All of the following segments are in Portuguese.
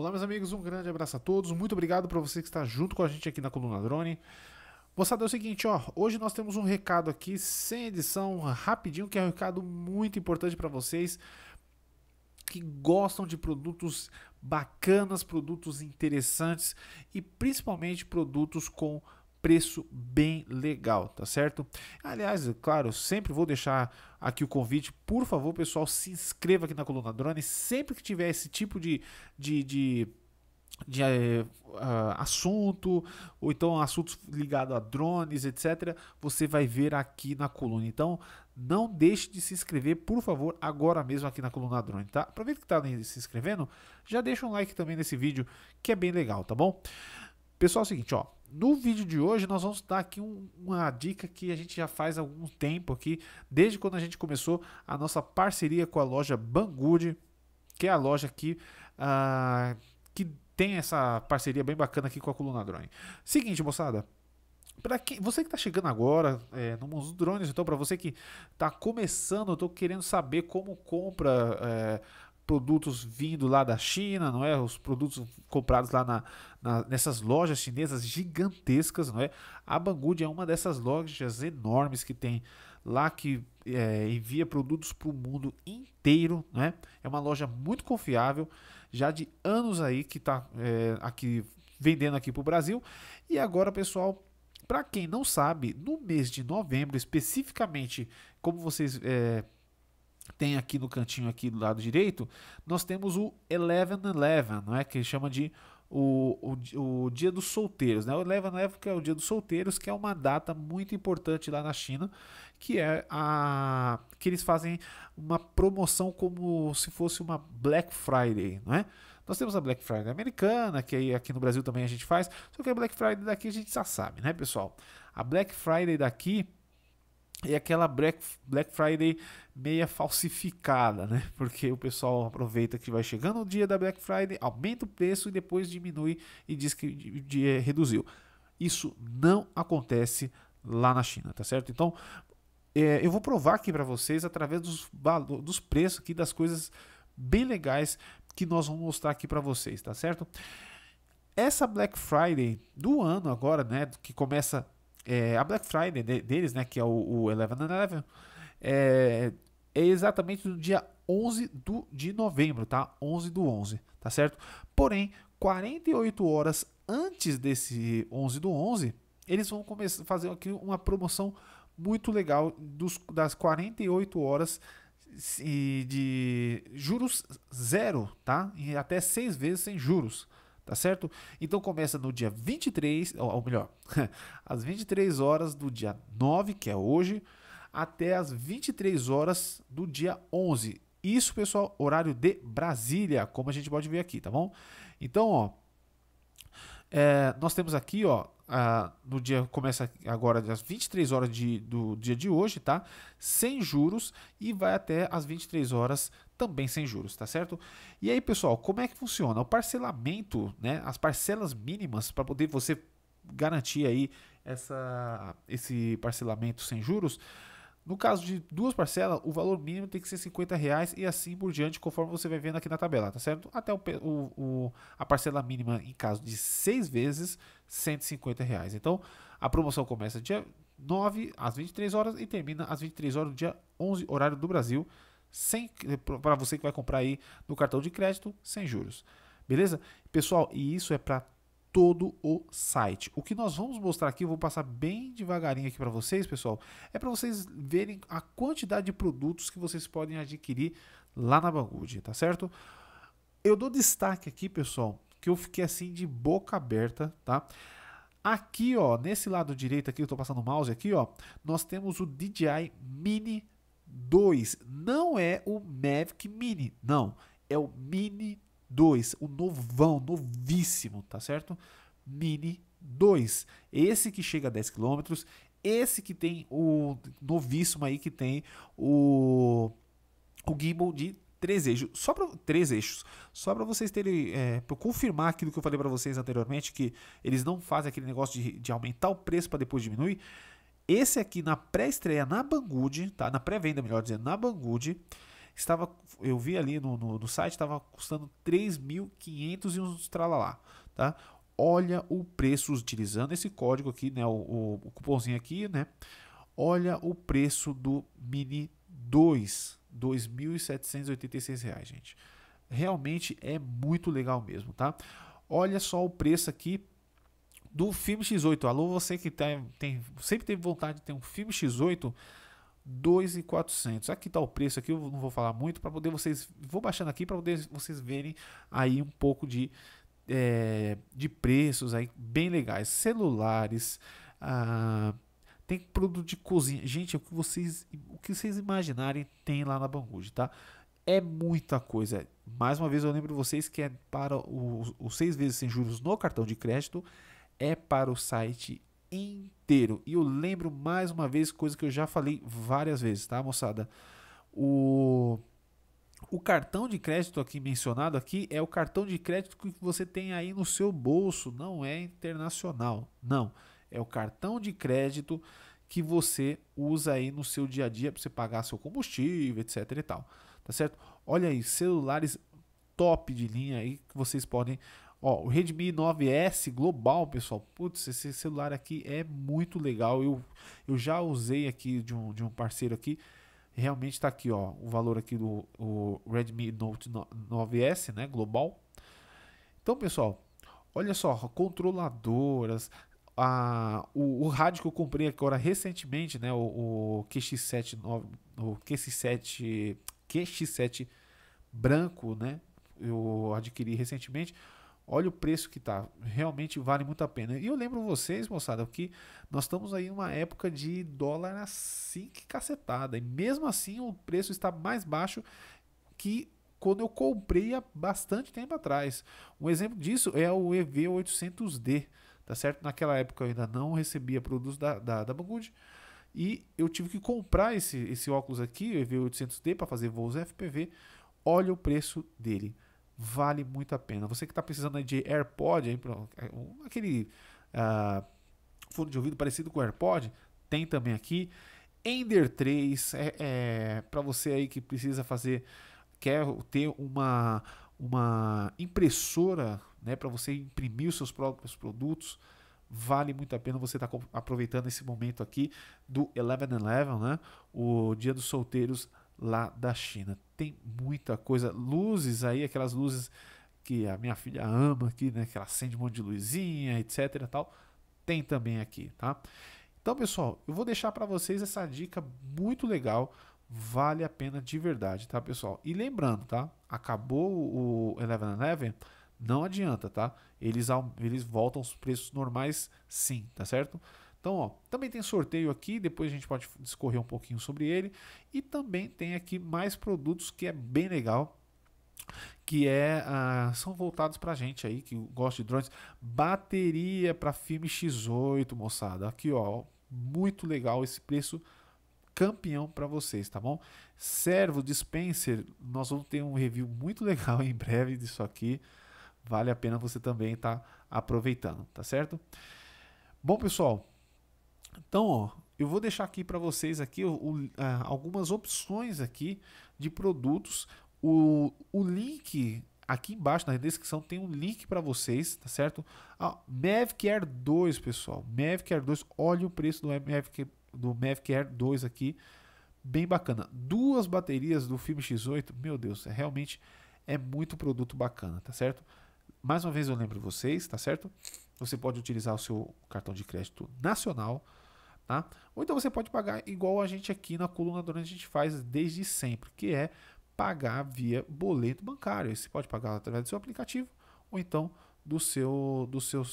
Olá, meus amigos, um grande abraço a todos. Muito obrigado para você que está junto com a gente aqui na Coluna Drone. Moçada, é o seguinte, ó, hoje nós temos um recado aqui sem edição, rapidinho, que é um recado muito importante para vocês que gostam de produtos bacanas, produtos interessantes e principalmente produtos com preço bem legal, tá certo? Aliás, é claro, sempre vou deixar aqui o convite, por favor, pessoal, se inscreva aqui na Coluna Drone, sempre que tiver esse tipo de, de, de de uh, assunto, ou então assuntos ligados a drones, etc., você vai ver aqui na coluna. Então, não deixe de se inscrever, por favor, agora mesmo aqui na coluna drone, tá? Aproveita que tá se inscrevendo, já deixa um like também nesse vídeo, que é bem legal, tá bom? Pessoal, é o seguinte, ó. No vídeo de hoje nós vamos dar aqui um, uma dica que a gente já faz há algum tempo aqui, desde quando a gente começou a nossa parceria com a loja Banggood, que é a loja aqui uh, ah, que tem essa parceria bem bacana aqui com a Coluna Drone. Seguinte, moçada, para quem você que está chegando agora é, no mundo drones, então para você que está começando, eu estou querendo saber como compra é, produtos vindo lá da China, não é? Os produtos comprados lá na, na, nessas lojas chinesas gigantescas, não é? A Banggood é uma dessas lojas enormes que tem lá que é, envia produtos para o mundo inteiro, né? É uma loja muito confiável, já de anos aí que está é, aqui vendendo aqui para o Brasil. E agora, pessoal, para quem não sabe, no mês de novembro, especificamente, como vocês é, tem aqui no cantinho aqui do lado direito, nós temos o 11-11, não é? que chama de o, o, o, dia dos solteiros. Né? O 11-11 que é o dia dos solteiros, que é uma data muito importante lá na China, que é a que eles fazem uma promoção como se fosse uma Black Friday, não é? Nós temos a Black Friday americana, que aí aqui no Brasil também a gente faz, só que a Black Friday daqui a gente já sabe, né, pessoal? A Black Friday daqui e é aquela Black, Black Friday meia falsificada, né? Porque o pessoal aproveita que vai chegando o dia da Black Friday, aumenta o preço e depois diminui e diz que o dia reduziu. Isso não acontece lá na China, tá certo? Então, é, eu vou provar aqui para vocês através dos, dos preços aqui das coisas bem legais que nós vamos mostrar aqui para vocês, tá certo? Essa Black Friday do ano agora, né, que começa é, a Black Friday deles, né, que é o, o 11 Eleven, é, é exatamente no dia 11 do, de novembro, tá? 11 do 11, tá certo? Porém, 48 horas antes desse 11 do 11, eles vão começar a fazer aqui uma promoção muito legal dos, das 48 horas de juros zero, tá? E até seis vezes sem juros tá certo? Então começa no dia 23, ou melhor, às 23 horas do dia 9, que é hoje, até às 23 horas do dia 11. Isso, pessoal, horário de Brasília, como a gente pode ver aqui, tá bom? Então, ó, é, nós temos aqui, ó, ah, no dia começa agora às 23 horas de, do dia de hoje, tá? Sem juros e vai até às 23 horas também sem juros, tá certo? E aí, pessoal, como é que funciona? O parcelamento, né? As parcelas mínimas para poder você garantir aí essa, esse parcelamento sem juros no caso de duas parcelas, o valor mínimo tem que ser 50 reais e assim por diante, conforme você vai vendo aqui na tabela, tá certo? Até o, o a parcela mínima, em caso de seis vezes, 150 reais. Então, a promoção começa dia 9 às 23 horas e termina às 23 horas do dia 11, horário do Brasil, sem para você que vai comprar aí no cartão de crédito, sem juros. Beleza? Pessoal, e isso é para todo o site. O que nós vamos mostrar aqui, eu vou passar bem devagarinho aqui para vocês, pessoal, é para vocês verem a quantidade de produtos que vocês podem adquirir lá na Banggood, tá certo? Eu dou destaque aqui, pessoal, que eu fiquei assim de boca aberta, tá? Aqui, ó, nesse lado direito aqui, eu estou passando o mouse aqui, ó, nós temos o DJI Mini 2. Não é o Mavic Mini, não. É o Mini 2, o novão, novíssimo, tá certo? Mini 2. Esse que chega a 10 km, esse que tem o novíssimo aí que tem o, o gimbal de três eixos, só para três eixos, só para vocês terem, é, para confirmar aquilo que eu falei para vocês anteriormente que eles não fazem aquele negócio de, de aumentar o preço para depois diminuir. Esse aqui na pré-estreia na Banggood, tá? Na pré-venda, melhor dizendo, na Banggood, estava, eu vi ali no, no, no site, estava custando 3.500 e uns tralalá, tá? Olha o preço utilizando esse código aqui, né, o, o, o cupomzinho aqui, né? Olha o preço do Mini 2, R$ reais gente. Realmente é muito legal mesmo, tá? Olha só o preço aqui do filme X8. Alô, você que tem, tem sempre teve vontade de ter um filme X8, 2,400. Aqui está o preço aqui, eu não vou falar muito para poder vocês, vou baixando aqui para poder vocês verem aí um pouco de é, de preços aí bem legais, celulares, ah, tem produto de cozinha. Gente, o que vocês o que vocês imaginarem tem lá na Banguji, tá? É muita coisa. Mais uma vez eu lembro vocês que é para os seis vezes sem juros no cartão de crédito, é para o site inteiro. E eu lembro mais uma vez, coisa que eu já falei várias vezes, tá, moçada? O. O cartão de crédito aqui mencionado aqui é o cartão de crédito que você tem aí no seu bolso, não é internacional, não. É o cartão de crédito que você usa aí no seu dia a dia para você pagar seu combustível, etc e tal. Tá certo? Olha aí, celulares top de linha aí que vocês podem Ó, o Redmi 9S Global, pessoal. Putz, esse celular aqui é muito legal. Eu, eu já usei aqui de um, de um parceiro aqui. Realmente está aqui, ó, o valor aqui do o Redmi Note 9S, né, Global. Então, pessoal, olha só, controladoras, a, o, o rádio que eu comprei agora recentemente, né, o, o QX7 o QX7 QX7 branco, né? Eu adquiri recentemente Olha o preço que está Realmente vale muito a pena. E eu lembro vocês, moçada, que nós estamos aí numa época de dólar assim que cacetada. E mesmo assim o preço está mais baixo que quando eu comprei há bastante tempo atrás. Um exemplo disso é o EV800D. Tá certo? Naquela época eu ainda não recebia produtos da, da, da Banggood. E eu tive que comprar esse, esse óculos aqui, o EV800D, para fazer voos FPV. Olha o preço dele vale muito a pena. Você que está precisando de AirPod, é aquele uh, fone de ouvido parecido com o AirPod, tem também aqui. Ender 3 é, é para você aí que precisa fazer, quer ter uma, uma impressora né, para você imprimir os seus próprios produtos. Vale muito a pena você estar tá aproveitando esse momento aqui do 11-11, né? o Dia dos Solteiros lá da China. Tem muita coisa. Luzes aí, aquelas luzes que a minha filha ama aqui, né? Que ela acende um monte de luzinha, etc. tal. Tem também aqui, tá? Então, pessoal, eu vou deixar para vocês essa dica muito legal. Vale a pena de verdade, tá, pessoal? E lembrando, tá? Acabou o eleven eleven não adianta, tá? Eles, eles voltam aos preços normais, sim, tá certo? Então, ó, também tem sorteio aqui, depois a gente pode discorrer um pouquinho sobre ele. E também tem aqui mais produtos que é bem legal que é ah, são voltados para gente aí que gosta de drones, bateria para filme X8, moçada. Aqui, ó, muito legal esse preço campeão para vocês, tá bom? Servo Dispenser, nós vamos ter um review muito legal em breve disso aqui. Vale a pena você também estar tá aproveitando, tá certo? Bom, pessoal, então, ó, eu vou deixar aqui para vocês aqui o, o, a, ah, algumas opções aqui de produtos. O, o link aqui embaixo na descrição tem um link para vocês, tá certo? Ah, Mavic Air 2, pessoal. Mavic Air 2, olha o preço do Mavic, do Mavic Air 2 aqui. Bem bacana. Duas baterias do filme X8, meu Deus, é, realmente é muito produto bacana, tá certo? Mais uma vez eu lembro vocês, tá certo? Você pode utilizar o seu cartão de crédito nacional Tá? Ou então você pode pagar igual a gente aqui na coluna durante a gente faz desde sempre, que é pagar via boleto bancário. Você pode pagar através do seu aplicativo ou então do seu do seu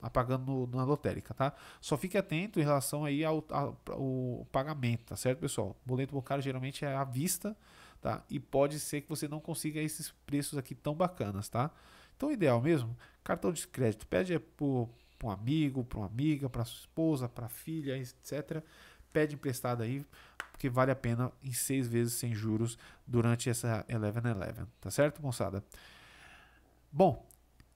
apagando na lotérica, tá? Só fique atento em relação aí ao, ao, ao, pagamento, tá certo, pessoal? Boleto bancário geralmente é à vista, tá? E pode ser que você não consiga esses preços aqui tão bacanas, tá? Então, ideal mesmo, cartão de crédito, pede por para um amigo, para uma amiga, para sua esposa, para filha, etc. Pede emprestado aí, porque vale a pena em seis vezes sem juros durante essa Eleven Eleven, tá certo, moçada? Bom,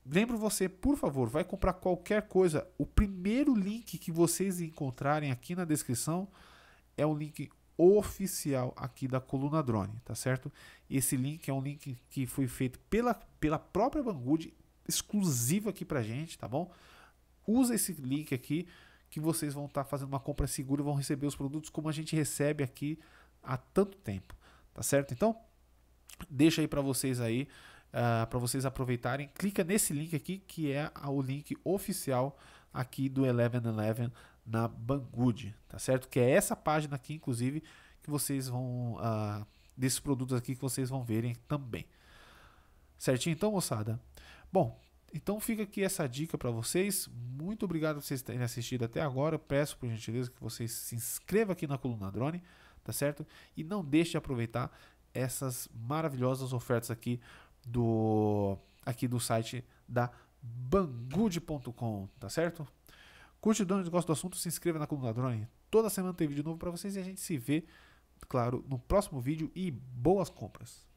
lembro você, por favor, vai comprar qualquer coisa. O primeiro link que vocês encontrarem aqui na descrição é o link oficial aqui da Coluna Drone, tá certo? Esse link é um link que foi feito pela, pela própria Banggood, exclusivo aqui pra gente, tá bom? usa esse link aqui que vocês vão estar tá fazendo uma compra segura e vão receber os produtos como a gente recebe aqui há tanto tempo, tá certo? Então, deixa aí para vocês aí, uh, ah, para vocês aproveitarem. Clica nesse link aqui que é o link oficial aqui do Eleven na Banggood, tá certo? Que é essa página aqui, inclusive, que vocês vão uh, desses produtos aqui que vocês vão verem também. Certinho, então, moçada. Bom, então fica aqui essa dica para vocês. Muito obrigado por vocês terem assistido até agora. Peço por gentileza que vocês se inscrevam aqui na Coluna Drone, tá certo? E não deixe de aproveitar essas maravilhosas ofertas aqui do aqui do site da bangude.com, tá certo? Curte o dono e gosta do assunto, se inscreva na Coluna Drone. Toda semana tem vídeo novo para vocês e a gente se vê, claro, no próximo vídeo e boas compras.